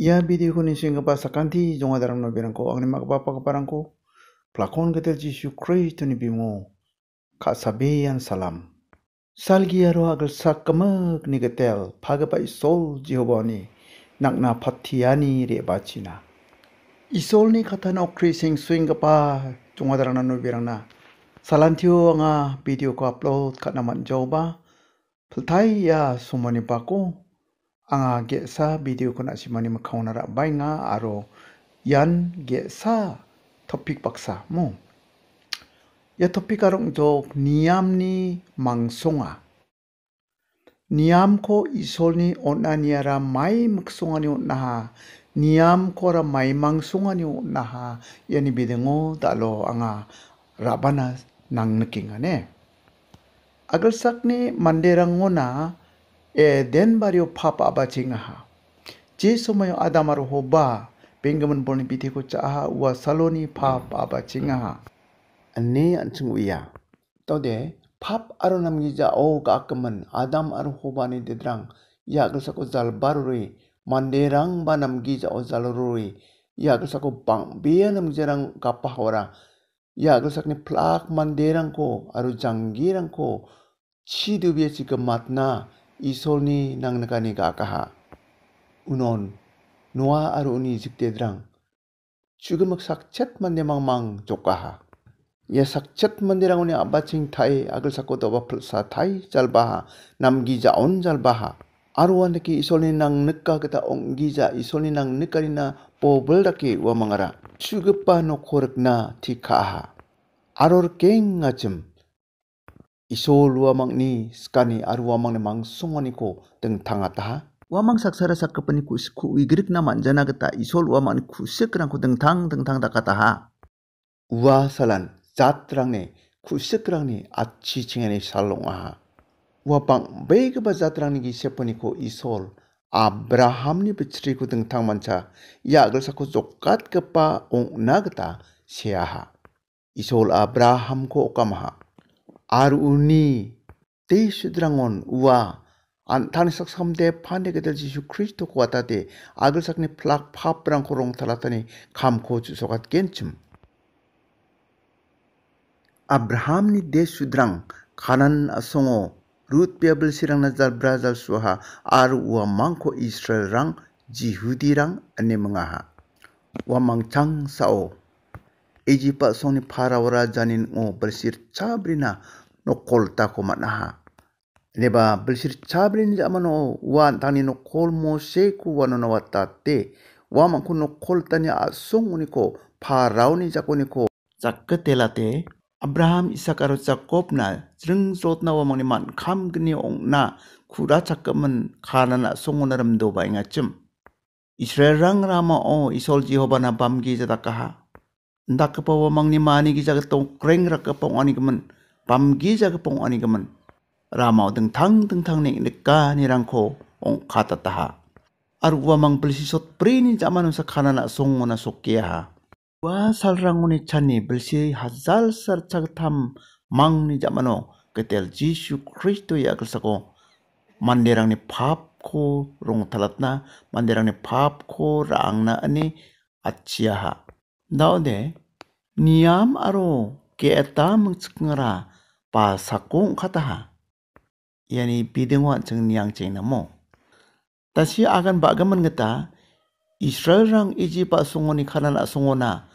Ia bidi kuni singa basa kanti jonga dalam no birangko angni mak bapa keparangko plakon ketel jisu kristu ni bimo ka salam. Salgi aro agel sakkemek ni ketel pagapa isol jehobani nakna patiani re bacina. Isolni kata okri sing swing pa jonga dalam no birangna. Salantio anga video ko upload kat naman ba. Peltai ya sumani bako anga gesa video ko nasimani makkangona ra·bai nga aro yan ge·sa topik paksa mo ya topik aro ong·jok ni mangsonga ni isolni onnaniara mai ha onnaha ko ra mai mangsongani ha iani ya bidengo dalo anga rabana nangnikinga ne agalsakni manderangona e den bario papa aba jingaha. Je somayo adamaro ho ba penggemen boni piti ko caha ua saloni papa aba jingaha. Ane anceng uya. Tode pap aro nam gija o adam aro ho ba ni dedrang ya gusa ko zal barui manderang ba nam gija o zal rui ya gusa ko bang bia nam jerang kapah ora ya gusa ni plak manderang ko aro janggirang ko Chidu biya chika matna isolni nang nakani ka kaha, Unon, noa aru uni jikdedrang. Chugamak sakchat mande mang mang jokaha. Ya sakchat mande rang ranguni abaching thai agal sako doba pulsa thai jalbaha namgi jaon jalbaha. Aruan daki isolni nang nika kita onggi ja isolni nang nikarina pobel daki wa mangara. Chugapa nokorekna tikaha. Aror keng ngacem iso luamang ni skani aru wamang ni mang songoni ko teng tanga taha wamang saksara sakapani ku sku igrik na manjana geta iso luamang ni ku sekrang ku teng tang teng tang taka taha salan zatrang ni ku sekrang ni achi chingani salong aha uwa bang baik ba zatrang ni gi sepani ko isol 아브라함니 비츠리고 등탕만차 약을 사고 쪽갓 급바 옹나그다 시아하 이솔 아브라함고 오까마하 ar uni tei sudrangon ua an tani saksamde pande gedel jisu kristo ko atate agel sakni plak paprang ko rong talatani kam ko ju sokat genchim abraham ni de sudrang kanan asongo rut pebel sirang nazar brazal suha ar ua mangko israel rang jihudi rang ane mengaha wa mangcang sao Ejipa soni parawara janin o bersir cabrina no kol ta ko manaha n e b a bersir chabrin jamano wa tani no kol mo se ku wa no na watate wa man ku no kol tani asung uniko p h a r a u ni jako niko jakkatela te abraham na 아브라함 a 삭아로 자곱나 증소나 와망니만 감그니 옹나 a 라 a 금은 가나나 da ka 도 a 잉아쯤이스 a 엘랑 라마오 이솔 지호 i 나 밤기자다카하 나카파와망니 마니기자가 또그랭 ni ka man 밤기자 그 봉안이 그면 라마오 등탕 등탕 니 니까 니랑코 옹 카타타하 aruwa mang belisisot prini zaman sa kanana song na sokia wa salranguni chani belisi hazal sar chagtham mang ni zamano ketel jisuk kristo ya kesako manderang ni pap rong talatna manderang ni pap ko rangna ani achiaha daode niam aro ke eta mengcengera pasakung kataha yani bidengwa jeng yang jeng namo tasi akan bagaman ngeta Israel rang iji pak sungoni kanan sungona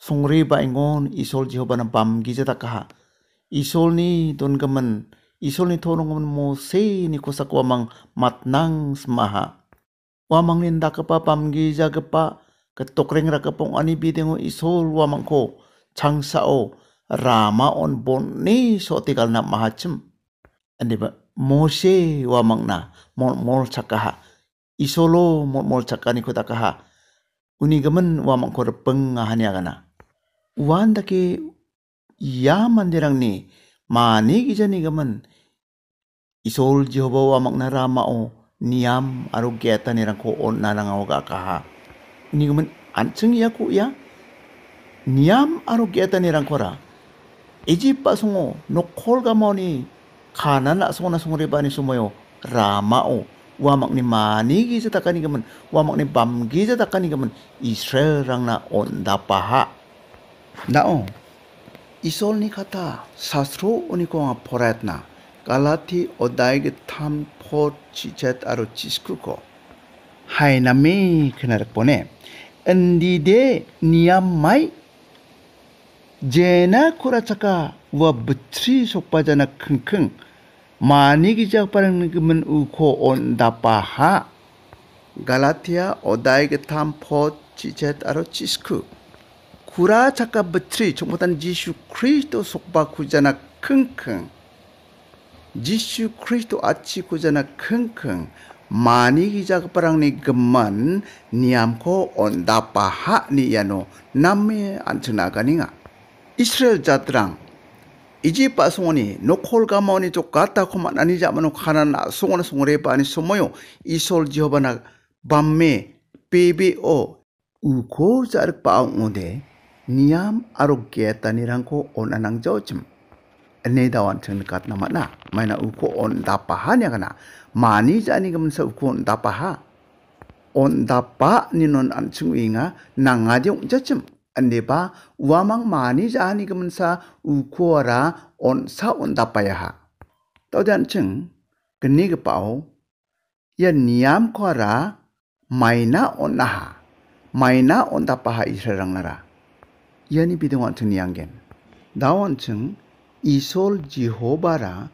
sungri ba ingon isol jehoba na bam gija takaha isol ni don gaman isol ni tonong gaman mo se ni kosak wamang matnang semaha wamang ninda kepa bam gija kepa ketokring rakapong ani bidengwa isol wamang ko changsao rama on boni soti na mahacem ande ba mose wa mangna mol mol chakaha isolo mol mol chakani kota kaha uni gaman wa mang kor peng hanya kana wan dake ya mandirang ni mani gijani gaman isol jehoba wa mangna rama o niam aru geta nirang ko on narang aw ga kaha uni gaman anceng ya ku ya niam aru geta kora 이집바 송어 노콜가머니 가나나 송어나 rama o wamak ni mani gi setakani wamak ni bam gi setakani gamen Israel rangna onda paha o isol ni kata sastro ko nga na kalati odai ge tham po chichet aro ko, hai nami kenar pone endi de niam mai jena kura chaka wa betri sokpa jana mani gija parang ngi men uko on ha galatia odai ge tam po cisku, aro chisku kura chaka betri chokmatan jishu kristo sokpa kujana keng keng jishu kristo achi kujana keng mani gija parang ngi geman ondapa ha ni yano namme antena kaninga. 이스라엘 자들랑 이집바 송원이 노콜 가마오니 쪽 갔다 고만 아니 자마노 카나나 송원 송원에 바니 소모요 이솔 지호바나 밤메 베베오 우코 자르 바옹오데 니암 아로게 타니랑코 오나낭 저쯤 네다완 튼갓 나마나 마이나 우코 온 다파하냐가나 마니 자니 금서 우코 온 다파하 온 다파 니논 안충 윙아 낭아디 옹저쯤 ba uamang mani jahani kemensa ukuara onsa ontapayaha. Taudan ceng geni gepau ya niam kuara maina onaha maina on tapaha israrang nara. Yani bidang wanceng nianggen. Dawan ceng isol jihobara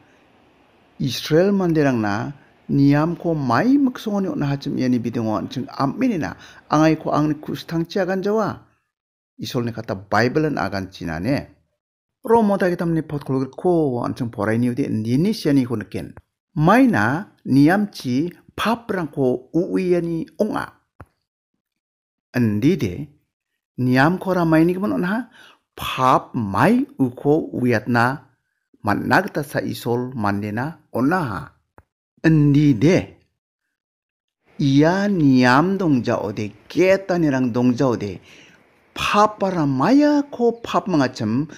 Israel mandirang na 니암코 마이 묵성원이 오나 하쯤 예니 비등원 증 암민이나 앙아이코 앙니 jawa. 이솔네 갖다 바이블은 아간 지나네 로모다게 담니 포트콜그 코 안청 보라이니우디 니니시아니 고느켄 마이나 니암치 파프랑코 우위야니 옹아 안디데 니암코라 마이니기면 온하 팝 마이 우코 우얏나 만나그타 사 이솔 만데나 온나하 안디데 이야 니암 동자 어디 깨딴이랑 동자 어디 파빠라 마야코 파마가첨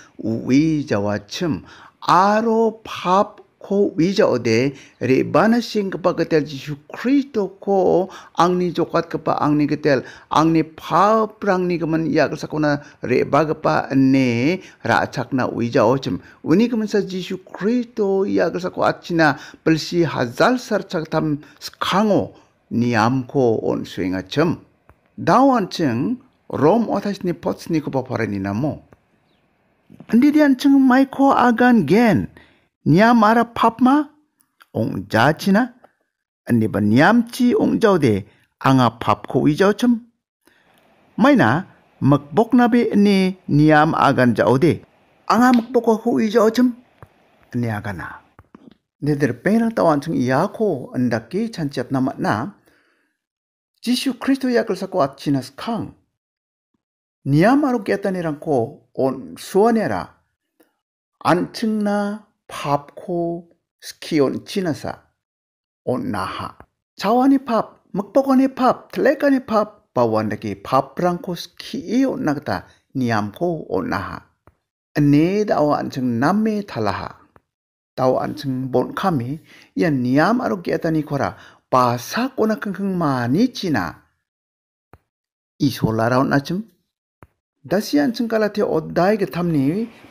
위자와첨 아로 팝코 위자오데 리바나싱 그바가텔 지수 크리스토코 앙니 조kat kapa angni ketel angni pa prang ni kemen ya kesakuna re bagapa ne ra chakna uija ochim uni kemen sa jisu kristo ya kesako achina pelsi hazal sar chaktam skango niamko on swinga chem dawan cheng Rom otas ni pots ni kupapare ni namo. Andi dian chung agan gen. Niam ara papma ong jachina. Andi ba niamchi ong de anga papko ijau Mai Maina makbok nabe ni niam agan jau de Anga makbok ko ijau chum. Ni agana. 네들 빼나 iya 중 andaki 안다께 찬치압 남았나 지슈 크리스토 약을 sakwa 아치나스 kang 니야마로 깨다니랑코 온 수원에라 안측나 밥코 스키온 지나사 온 나하 자완이 밥 먹보건이 밥 tlekani pap pawandaki pap rangko ski on nagta niam ko on naha ane dawa anchung namme thalaha dawa anchung bon khami ya niam aro getani khora pasa kona kangkang mani china isolarao nachum dasiyan chingkalate oddaige t a m n i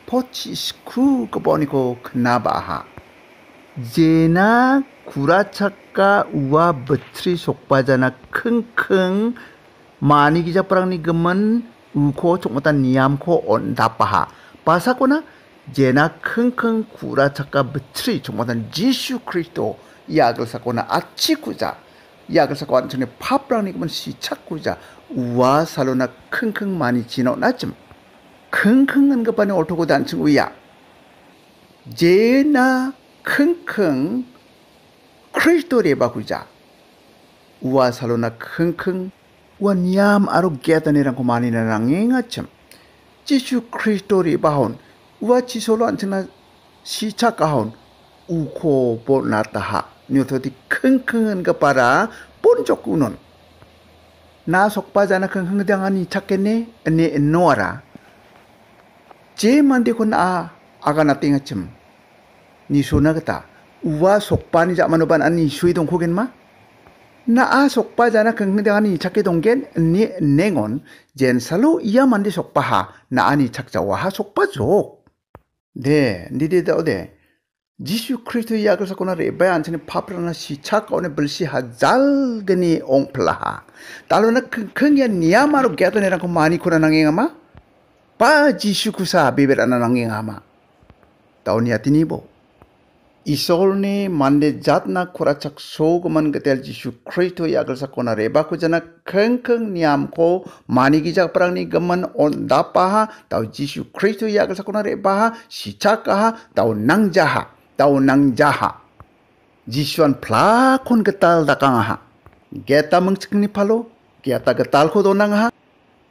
pochi sku koponiko knabaha 제나 구라차까 우와 버트리 속바자나 킁킁 마니 기자프랑니 금은 우코 총어탄 니암코 온다파하 바사코나 제나 킁킁 구라차까 버트리 총어탄 지슈 크리스도 이야글 사코나 아치쿠자 약을사고 완전히 파브라니까 시착구자 우와 살로나 킁킁 많이 지나 나쯤 킁킁은 급하니 옳다고 단층 우야 제나 킁킁 크리스도 레바구자 우와 살로나 킁킁 원얌 아로 게다니랑고 많이 나랑이 나쯤 지수 크리스도 레바온 우와 지솔로 안층나 시착가온 우코 보나타하 녀석이 킁킁한 거 봐라. 본적구는. 나 속바자나 킁킁당하니 찾겠네? 네 놓아라. 제만되곤 아, 아가 나 땡아쯤. 니 소나겠다. 우와 속반이 자만어반 아니 수이동 고겐마? 나아 속바자나 킁킁당하니 찾게 동겐 네 냉온 젠살로 이야만디 속바하 나 아니 착자와하 속바족. 네, 니디다 어데 Jisu Kristu yakul sakuna re bayan tini papra na shi chakau ne belshi ha zal gani ong pla ha. Talo na keng keng ya niya maru geto ne mani kuna nangi ngama. Pa jisu kusa bebe rana nangi ngama. Tau niya tini bo. Isol ne mande jat na kura chak so guman getel jisu Kristu yakul sakuna re baku jana keng keng niya mani gijak perang ni geman on dapa ha. Tau jisu Kristu yakul sakuna re baha shi chakaha Tau nangja ha tau nang jaha. Jisuan plakon getal dakang aha. Geta mengcikni palo, geta getal ko donang aha.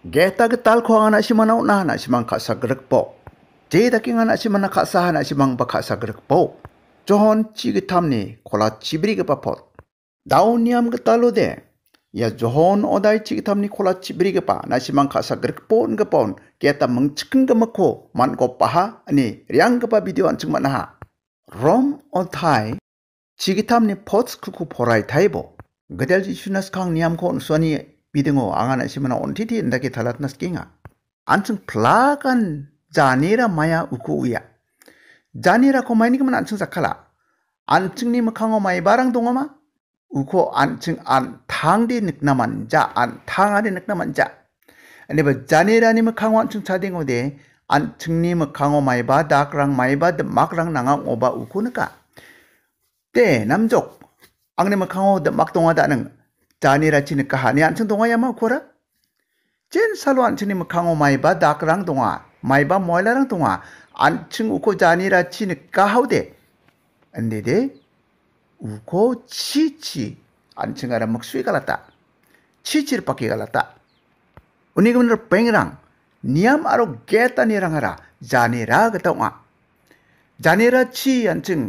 Geta getal ko anak si manau na anak si mang kaksa gerek po. Jeda king anak si mana kaksa anak si mang bakaksa gerek po. Johon cigitam ni kola cibri ke papot. Dau niam getalo de. Ya johon odai cigitam ni kola cibri ke pa nasi mang kaksa gerek po ngepon. Geta mengcikeng ke man ko paha ni riang ke pa video Rom on Thai, 지기탐니 포츠 크쿠 포라이 타이보, 그델지 슈나스 강 니암콘 소니 비등오 앙아나 시마나 온티티 인다기 달라트나 스킹아. 안층 플라간 자니라 마야 우쿠우야. 자니라 코마이니그만 안층 사칼라. 안층 니무 강오 마이 바랑 동오마? 우코 안층 안 탕디 늑나만 자, 안 탕아리 늑나만 자. 아니 뭐 자니라 니무 강오 안층 차딩오데 an chungni mukhango maiba dakrang maiba de rang nanga oba ukunuka te namjok angni mukhango de tonga da nang jani rachi ni kahani an ya yama kora jen salo an chungni mukhango maiba rang donga maiba moilarang donga an chung uko jani rachi ni kahaude andede 우고 치치 안층가라 먹수이 갈랐다 치치를 바뀌 갈랐다 우니금을 pengrang नियम आरो गेत आनि राङारा जानेरा गता उआ जानेरा छि यानचिं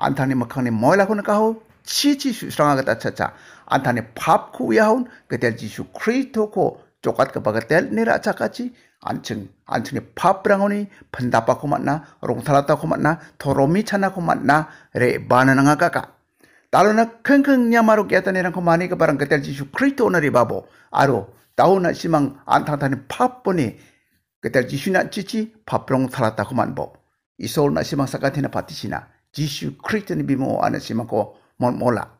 안타니 먹하니 몰라고는 가호 치치 수상하겠다 차차 안타니 밥쿠 야혼 그때 지수 크리토코 쪼갓가 바가텔 네라 차까지 안층 안층에 밥랑오니 판다빠고 만나 롱탈았다고 만나 도로미 차나고 만나 레 바나나가가 따로나 킁킁 냐마로 깨다네랑 거 많이 그 바랑 그때 지수 크리토 오늘이 바보 아로 나오나 시망 안타타니 파뿐이 그때 지슈나 지치 파프롱 살았다 그만 보 이소울나 시망 사카테나 파티시나 지슈 크리트니 비모 안에 시망고 몰라